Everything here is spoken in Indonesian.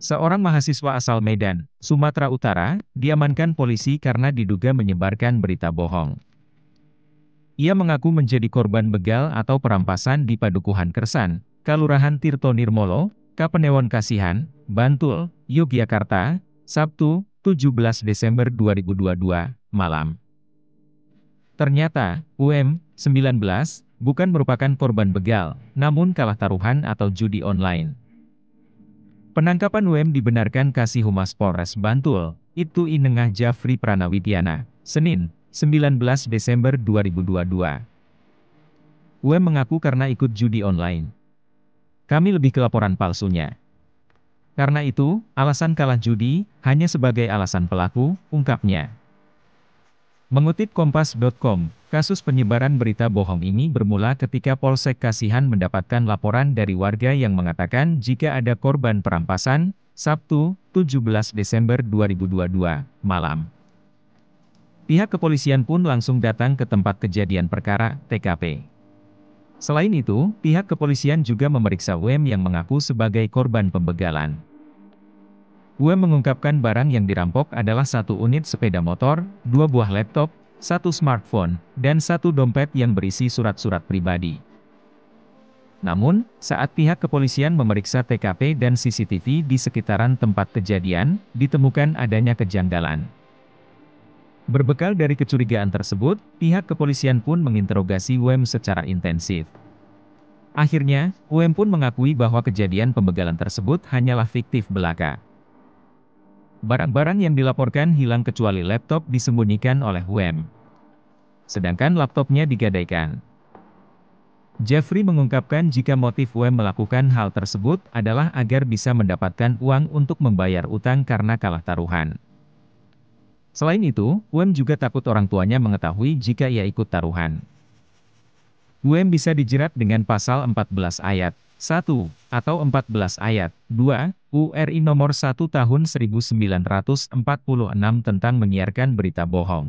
Seorang mahasiswa asal Medan, Sumatera Utara, diamankan polisi karena diduga menyebarkan berita bohong. Ia mengaku menjadi korban begal atau perampasan di Padukuhan Kersan, Kalurahan Tirto Nirmolo, Kapenewon Kasihan, Bantul, Yogyakarta, Sabtu, 17 Desember 2022, malam. Ternyata, UM, 19, bukan merupakan korban begal, namun kalah taruhan atau judi online. Penangkapan WM dibenarkan Kasih Humas Polres Bantul, itu Inengah Jafri Pranawidiana, Senin, 19 Desember 2022. WM mengaku karena ikut judi online. Kami lebih ke laporan palsunya. Karena itu, alasan kalah judi hanya sebagai alasan pelaku, ungkapnya. Mengutip Kompas.com, kasus penyebaran berita bohong ini bermula ketika Polsek Kasihan mendapatkan laporan dari warga yang mengatakan jika ada korban perampasan, Sabtu, 17 Desember 2022, malam. Pihak kepolisian pun langsung datang ke tempat kejadian perkara, TKP. Selain itu, pihak kepolisian juga memeriksa WM e yang mengaku sebagai korban pembegalan. Gue mengungkapkan barang yang dirampok adalah satu unit sepeda motor, dua buah laptop, satu smartphone, dan satu dompet yang berisi surat-surat pribadi. Namun, saat pihak kepolisian memeriksa TKP dan CCTV di sekitaran tempat kejadian, ditemukan adanya kejanggalan. Berbekal dari kecurigaan tersebut, pihak kepolisian pun menginterogasi WM e secara intensif. Akhirnya, WM e pun mengakui bahwa kejadian pembegalan tersebut hanyalah fiktif belaka. Barang-barang yang dilaporkan hilang kecuali laptop disembunyikan oleh WEM. Sedangkan laptopnya digadaikan. Jeffrey mengungkapkan jika motif WEM melakukan hal tersebut adalah agar bisa mendapatkan uang untuk membayar utang karena kalah taruhan. Selain itu, WEM juga takut orang tuanya mengetahui jika ia ikut taruhan. WEM bisa dijerat dengan pasal 14 ayat 1 atau 14 ayat 2 URI nomor 1 tahun 1946 tentang menyiarkan berita bohong.